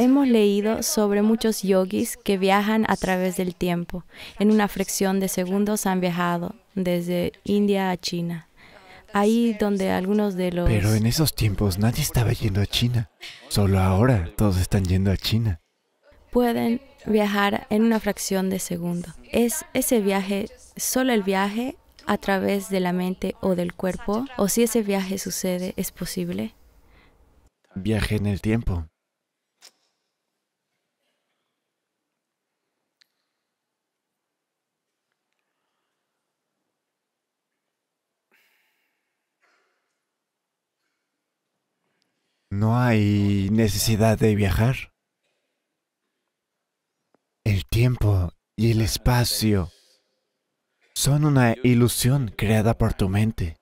Hemos leído sobre muchos yogis que viajan a través del tiempo. En una fracción de segundos han viajado desde India a China. Ahí donde algunos de los... Pero en esos tiempos nadie estaba yendo a China. Solo ahora todos están yendo a China. Pueden viajar en una fracción de segundo. Es ese viaje, solo el viaje a través de la mente o del cuerpo, o si ese viaje sucede, es posible. Viaje en el tiempo. no hay necesidad de viajar. El tiempo y el espacio son una ilusión creada por tu mente.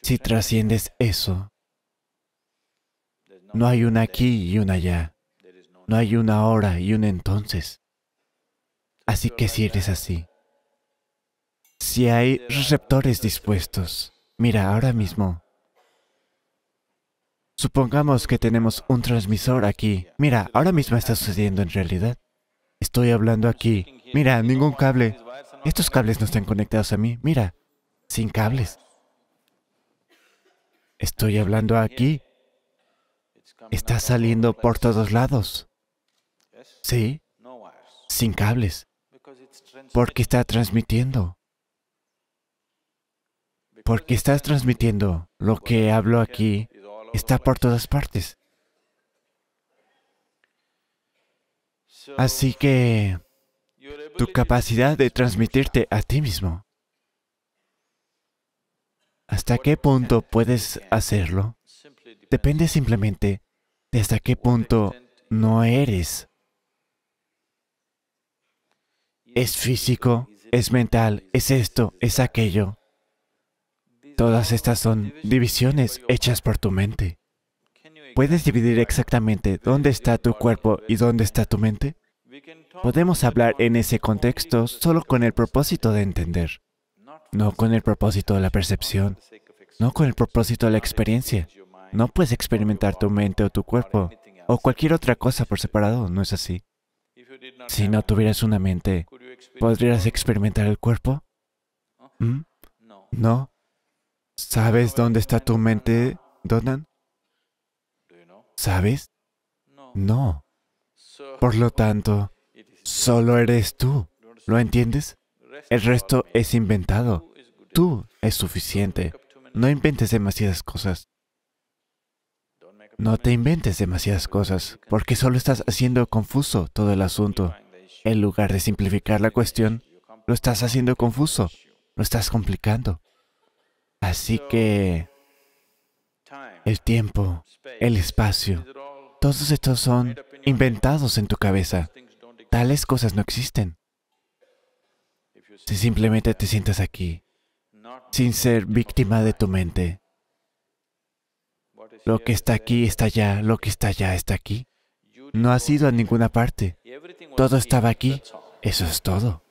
Si trasciendes eso, no hay un aquí y un allá. No hay una hora y un entonces. Así que si eres así, si hay receptores dispuestos, mira ahora mismo, Supongamos que tenemos un transmisor aquí. Mira, ahora mismo está sucediendo en realidad. Estoy hablando aquí. Mira, ningún cable. Estos cables no están conectados a mí. Mira, sin cables. Estoy hablando aquí. Está saliendo por todos lados. Sí, sin cables. Porque está transmitiendo. Porque estás transmitiendo lo que hablo aquí está por todas partes. Así que tu capacidad de transmitirte a ti mismo, ¿hasta qué punto puedes hacerlo? Depende simplemente de hasta qué punto no eres. Es físico, es mental, es esto, es aquello. Todas estas son divisiones hechas por tu mente. ¿Puedes dividir exactamente dónde está tu cuerpo y dónde está tu mente? Podemos hablar en ese contexto solo con el propósito de entender, no con el propósito de la percepción, no con el propósito de la experiencia. No puedes experimentar tu mente o tu cuerpo o cualquier otra cosa por separado, ¿no es así? Si no tuvieras una mente, ¿podrías experimentar el cuerpo? ¿Mm? No. ¿Sabes dónde está tu mente, Donan? ¿Sabes? No. Por lo tanto, solo eres tú. ¿Lo entiendes? El resto es inventado. Tú es suficiente. No inventes demasiadas cosas. No te inventes demasiadas cosas, porque solo estás haciendo confuso todo el asunto. En lugar de simplificar la cuestión, lo estás haciendo confuso, lo estás complicando. Así que el tiempo, el espacio, todos estos son inventados en tu cabeza. Tales cosas no existen. Si simplemente te sientas aquí, sin ser víctima de tu mente, lo que está aquí está allá, lo que está allá está aquí. No has ido a ninguna parte. Todo estaba aquí. Eso es todo.